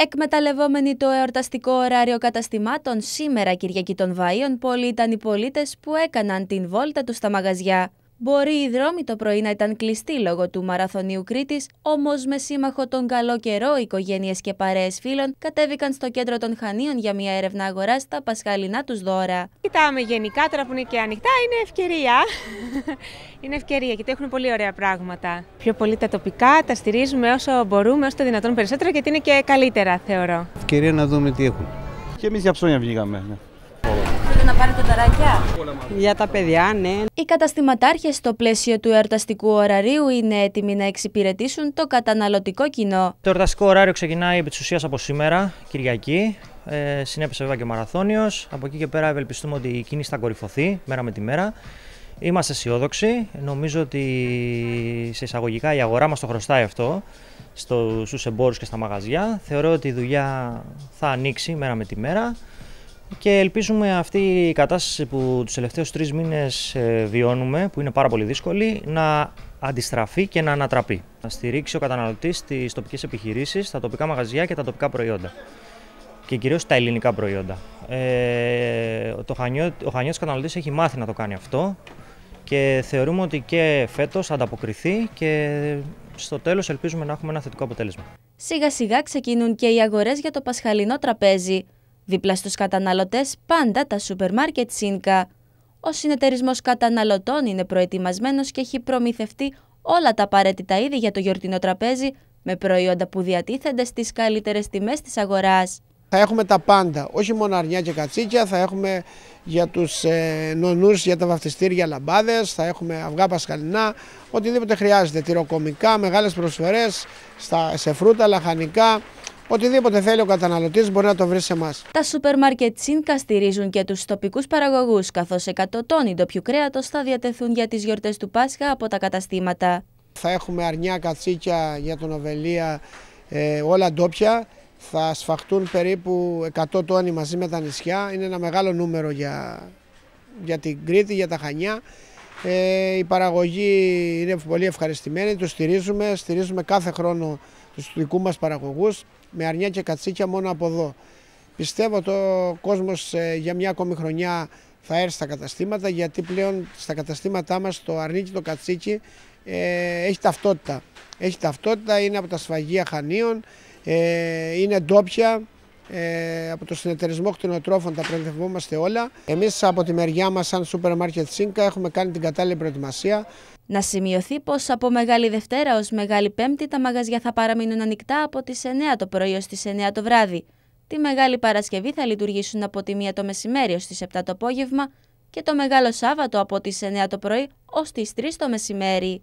Εκμεταλλευόμενοι το εορταστικό ωράριο καταστημάτων, σήμερα Κυριακή των Βαΐων πολλοί ήταν οι πολίτες που έκαναν την βόλτα τους στα μαγαζιά. Μπορεί οι δρόμοι το πρωί να ήταν κλειστοί λόγω του μαραθωνίου Κρήτης, όμως με σύμμαχο τον καλό καιρό, οικογένειες και παρέες φίλων κατέβηκαν στο κέντρο των Χανίων για μια έρευνα αγοράς στα πασχαλινά τους δώρα. Κοιτάμε γενικά, τώρα που είναι και ανοιχτά, είναι ευκαιρία. είναι ευκαιρία γιατί έχουν πολύ ωραία πράγματα. Πιο πολύ τα τοπικά τα στηρίζουμε όσο μπορούμε, όσο το δυνατόν περισσότερο, γιατί είναι και καλύτερα, θεωρώ. Ευκαιρία να δούμε τι έχουν. Και εμείς για ψώνια βγήκαμε. Ναι να πάρει ταράκια. Για τα παιδιά, ναι. Οι καταστηματάρχες στο πλαίσιο του εορταστικού ωραρίου είναι έτοιμοι να εξυπηρετήσουν το καταναλωτικό κοινό. Το εορταστικό ωράριο ξεκινάει επί της από σήμερα, Κυριακή. Ε, συνέπεσε βέβαια και ο Μαραθώνιος. Από εκεί και πέρα ευελπιστούμε ότι η κίνηση θα κορυφωθεί μέρα με τη μέρα. Είμαστε αισιόδοξοι. Νομίζω ότι σε εισαγωγικά η αγορά μας το χρωστάει αυτό στους εμπόρους και στα μαγαζιά. Θεωρώ ότι η δουλειά θα ανοίξει μέρα με τη μέρα. Και ελπίζουμε αυτή η κατάσταση που τους τελευταίους τρεις μήνες ε, βιώνουμε, που είναι πάρα πολύ δύσκολη, να αντιστραφεί και να ανατραπεί. Να στηρίξει ο καταναλωτής τις τοπικές επιχειρήσεις, τα τοπικά μαγαζιά και τα τοπικά προϊόντα. Και κυρίως τα ελληνικά προϊόντα. Ε, το Χανιό, ο Χανιώτης καταναλωτής έχει μάθει να το κάνει αυτό και θεωρούμε ότι και φέτος θα ανταποκριθεί και στο τέλος ελπίζουμε να έχουμε ένα θετικό αποτέλεσμα. Σιγά σιγά ξεκινούν και οι αγορές για το πασχαλινό τραπέζι. Δίπλα στους καταναλωτές πάντα τα σούπερ μάρκετ Σίνκα. Ο συνεταιρισμός καταναλωτών είναι προετοιμασμένος και έχει προμηθευτεί όλα τα απαραίτητα είδη για το γιορτινό τραπέζι με προϊόντα που διατίθενται στις καλύτερες τιμές της αγοράς. Θα έχουμε τα πάντα, όχι μόνο αρνιά και κατσίκια, θα έχουμε για τους ε, νονούς, για τα βαφτιστήρια λαμπάδες, θα έχουμε αυγά πασχαλινά, οτιδήποτε χρειάζεται, τυροκομικά, μεγάλες προσφορές σε φρούτα, λαχανικά, Οτιδήποτε θέλει ο καταναλωτής μπορεί να το βρει σε εμάς. Τα σούπερ μάρκετ ΣΥΝΚΑ στηρίζουν και τους τοπικούς παραγωγούς, καθώς 100 τόνοι ντοπιού κρέατος θα διατεθούν για τις γιορτές του Πάσχα από τα καταστήματα. Θα έχουμε αρνιά, κατσίκια για τον Οβελία, ε, όλα ντόπια. Θα σφαχτούν περίπου 100 τόνοι μαζί με τα νησιά. Είναι ένα μεγάλο νούμερο για, για την Κρήτη, για τα Χανιά. Ε, η παραγωγή είναι πολύ ευχαριστημένη, τους στηρίζουμε, στηρίζουμε κάθε χρόνο τους δικούς μας παραγωγούς με αρνιά και κατσίκια μόνο από εδώ. Πιστεύω ότι ο κόσμος ε, για μια ακόμη χρονιά θα έρθει στα καταστήματα γιατί πλέον στα καταστήματά μας το αρνί και το κατσίκι ε, έχει ταυτότητα. Έχει ταυτότητα, είναι από τα σφαγεία Χανίων, ε, είναι ντόπια, ε, από το συνεταιρισμό κτηνοτρόφων τα προεδρευόμαστε όλα. Εμείς από τη μεριά μας σαν σούπερ μάρκετ Σίνκα έχουμε κάνει την κατάλληλη προετοιμασία. Να σημειωθεί πως από Μεγάλη Δευτέρα ως Μεγάλη Πέμπτη τα μαγαζιά θα παραμείνουν ανοιχτά από τις 9 το πρωί ως τις 9 το βράδυ. Τη Μεγάλη Παρασκευή θα λειτουργήσουν από τη 1 το μεσημέρι ως τις 7 το απόγευμα και το Μεγάλο Σάββατο από τις 9 το πρωί ως τις 3 το μεσημέρι.